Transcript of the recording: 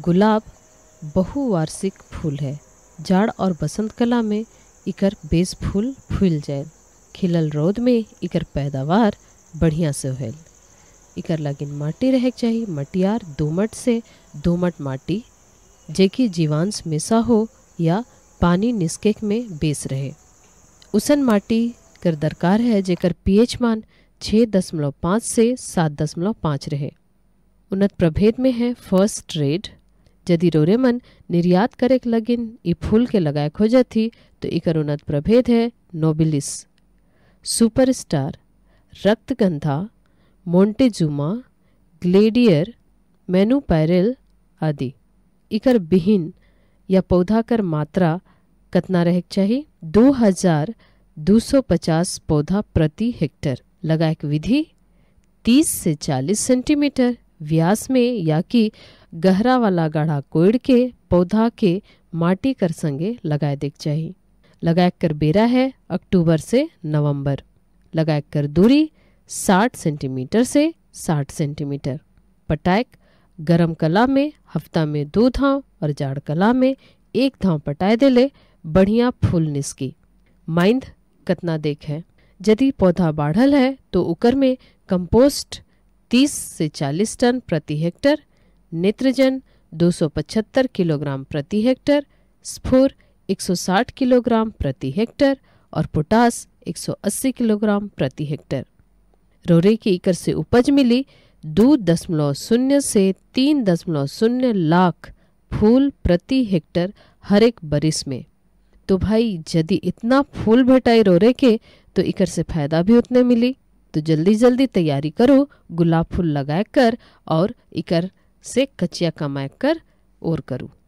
गुलाब बहुवार्षिक फूल है जाड़ और बसंत कला में इकर बेस फूल फूल जाए खिलल रौद में इकर पैदावार बढ़िया से होल इकर लागिन माटी रह चाहिए मटियार दोमट से दोमट माटी जेकि जीवांश मिसा हो या पानी निस्केक में बेस रहे उसन माटी कर दरकार है जेकर पीएच मान छः दशमलव पाँच से सात दशमलव पाँच रहे उन्नत प्रभेद में है फर्स्ट रेड यदि रोरेमन निर्यात करे लगिन इ फूल के लगाए हो जाती तो इकर उन्नत प्रभेद है नोबिलिस सुपरस्टार रक्तगंधा मोन्टेजुमा ग्लेडियर मेनुपैरल आदि इकर बिहीन या पौधा कर मात्रा कतना रह चाहिए दो हजार दो सौ पचास पौधा प्रति हेक्टर लगाए विधि तीस से चालीस सेंटीमीटर व्यास में या कि गहरा वाला गाढ़ा कोड़ के पौधा के माटी कर संगे लगाए देख चाहिए लगाए कर बेरा है अक्टूबर से नवंबर लगाए कर दूरी 60 सेंटीमीटर से 60 सेंटीमीटर पटायक गरम कला में हफ्ता में दो धाव और जाड़ कला में एक धाव पटाए ले बढ़िया फूल निस्की माइंद कतना देख है यदि पौधा बाढ़ल है तो उकर में कंपोस्ट 30 से 40 टन प्रति हेक्टर नेत्रजन 275 किलोग्राम प्रति हेक्टर स्फुर 160 किलोग्राम प्रति हेक्टर और पोटास 180 किलोग्राम प्रति हेक्टर रोरे की इकर से उपज मिली दो दशमलव शून्य से तीन दशमलव शून्य लाख फूल प्रति हेक्टर हर एक बरिस में तो भाई यदि इतना फूल भटाई रोरे के तो इकर से फायदा भी उतने मिली तो जल्दी जल्दी तैयारी करो गुलाब फूल लगा कर और इकर से कचिया कमा कर और करूँ